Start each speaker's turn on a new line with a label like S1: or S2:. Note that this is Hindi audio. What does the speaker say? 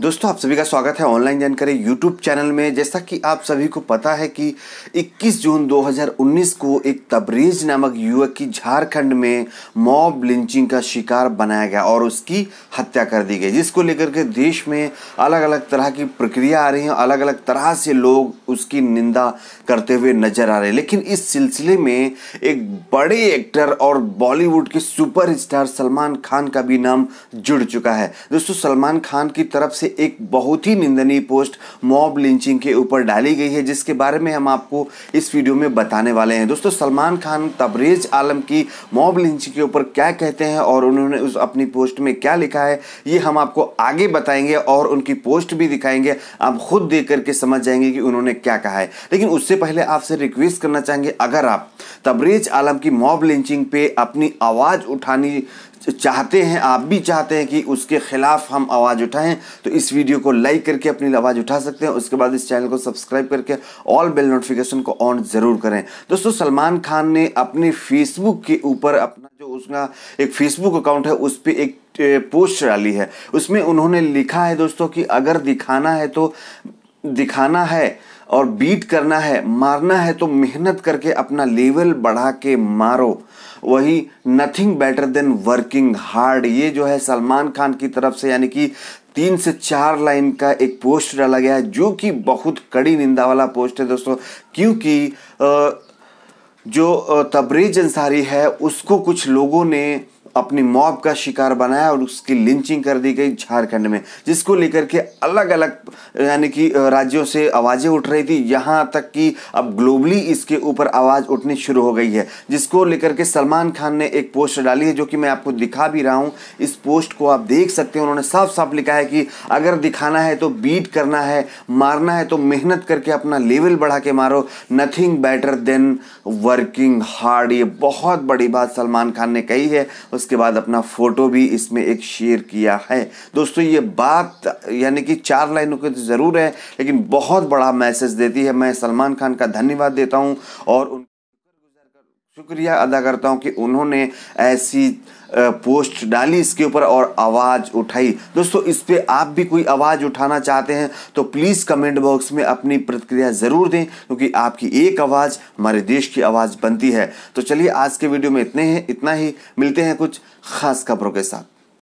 S1: दोस्तों आप सभी का स्वागत है ऑनलाइन जानकारी यूट्यूब चैनल में जैसा कि आप सभी को पता है कि 21 जून 2019 को एक तबरेज नामक युवक की झारखंड में मॉब लिंचिंग का शिकार बनाया गया और उसकी हत्या कर दी गई जिसको लेकर के देश में अलग अलग तरह की प्रक्रिया आ रही है अलग अलग तरह से लोग उसकी निंदा करते हुए नजर आ रहे हैं लेकिन इस सिलसिले में एक बड़े एक्टर और बॉलीवुड के सुपर सलमान खान का भी नाम जुड़ चुका है दोस्तों सलमान खान की तरफ से से एक बहुत ही निंदनीय पोस्ट मॉब लिंचिंग के ऊपर डाली गई है जिसके बारे में हम आपको इस वीडियो में बताने वाले हैं दोस्तों सलमान खान तबरेज आलम की मॉब लिंचिंग के ऊपर क्या कहते हैं और उन्होंने उस अपनी पोस्ट में क्या लिखा है ये हम आपको आगे बताएंगे और उनकी पोस्ट भी दिखाएंगे आप खुद देख करके समझ जाएंगे कि उन्होंने क्या कहा है लेकिन उससे पहले आपसे रिक्वेस्ट करना चाहेंगे अगर आप तबरेज आलम की मॉब लिंचिंग पे अपनी आवाज़ उठानी चाहते हैं आप भी चाहते हैं कि उसके ख़िलाफ़ हम आवाज़ उठाएं तो इस वीडियो को लाइक करके अपनी आवाज़ उठा सकते हैं उसके बाद इस चैनल को सब्सक्राइब करके ऑल बेल नोटिफिकेशन को ऑन ज़रूर करें दोस्तों सलमान खान ने अपने फेसबुक के ऊपर अपना जो उसका एक फेसबुक अकाउंट है उस पर एक पोस्ट डाली है उसमें उन्होंने लिखा है दोस्तों कि अगर दिखाना है तो दिखाना है और बीट करना है मारना है तो मेहनत करके अपना लेवल बढ़ा के मारो वही nothing better than working hard ये जो है सलमान खान की तरफ से यानी कि तीन से चार लाइन का एक पोस्ट डाला गया है जो कि बहुत कड़ी निंदा वाला पोस्ट है दोस्तों क्योंकि जो तबरेज अंसारी है उसको कुछ लोगों ने अपनी मॉब का शिकार बनाया और उसकी लिंचिंग कर दी गई झारखंड में जिसको लेकर के अलग अलग यानी कि राज्यों से आवाज़ें उठ रही थी यहाँ तक कि अब ग्लोबली इसके ऊपर आवाज़ उठनी शुरू हो गई है जिसको लेकर के सलमान खान ने एक पोस्ट डाली है जो कि मैं आपको दिखा भी रहा हूँ इस पोस्ट को आप देख सकते हैं उन्होंने साफ साफ लिखा है कि अगर दिखाना है तो बीट करना है मारना है तो मेहनत करके अपना लेवल बढ़ा के मारो nothing better than working hard ये बहुत बड़ी बात सलमान खान ने कही है उसके बाद अपना फ़ोटो भी इसमें एक शेयर किया है दोस्तों ये बात यानी की चार लाइनों की तो ज़रूर है लेकिन बहुत बड़ा मैसेज देती है मैं सलमान खान का धन्यवाद देता हूँ और उन शुक्रिया अदा करता हूँ कि उन्होंने ऐसी पोस्ट डाली इसके ऊपर और आवाज़ उठाई दोस्तों इस पर आप भी कोई आवाज़ उठाना चाहते हैं तो प्लीज़ कमेंट बॉक्स में अपनी प्रतिक्रिया ज़रूर दें क्योंकि आपकी एक आवाज़ हमारे देश की आवाज़ बनती है तो चलिए आज के वीडियो में इतने हैं इतना ही मिलते हैं कुछ ख़ास खबरों के साथ